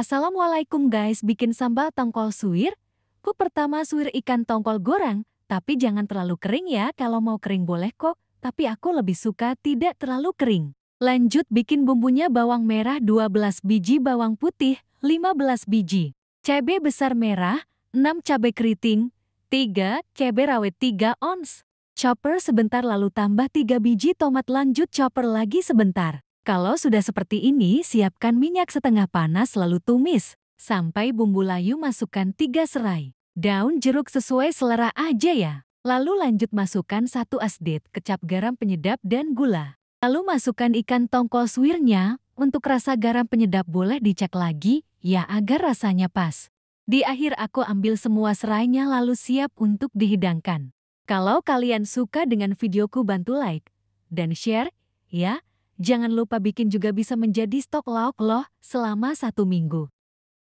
Assalamualaikum guys, bikin sambal tongkol suwir. Ku pertama suwir ikan tongkol goreng, tapi jangan terlalu kering ya. Kalau mau kering boleh kok, tapi aku lebih suka tidak terlalu kering. Lanjut bikin bumbunya bawang merah 12 biji, bawang putih 15 biji, cabai besar merah 6 cabai keriting, 3 cabai rawit 3 ons. Chopper sebentar lalu tambah 3 biji tomat lanjut chopper lagi sebentar. Kalau sudah seperti ini, siapkan minyak setengah panas lalu tumis, sampai bumbu layu masukkan 3 serai. Daun jeruk sesuai selera aja ya. Lalu lanjut masukkan satu as kecap garam penyedap dan gula. Lalu masukkan ikan tongkol suwirnya, untuk rasa garam penyedap boleh dicek lagi, ya agar rasanya pas. Di akhir aku ambil semua serainya lalu siap untuk dihidangkan. Kalau kalian suka dengan videoku bantu like dan share, ya. Jangan lupa bikin juga bisa menjadi stok lauk loh selama satu minggu.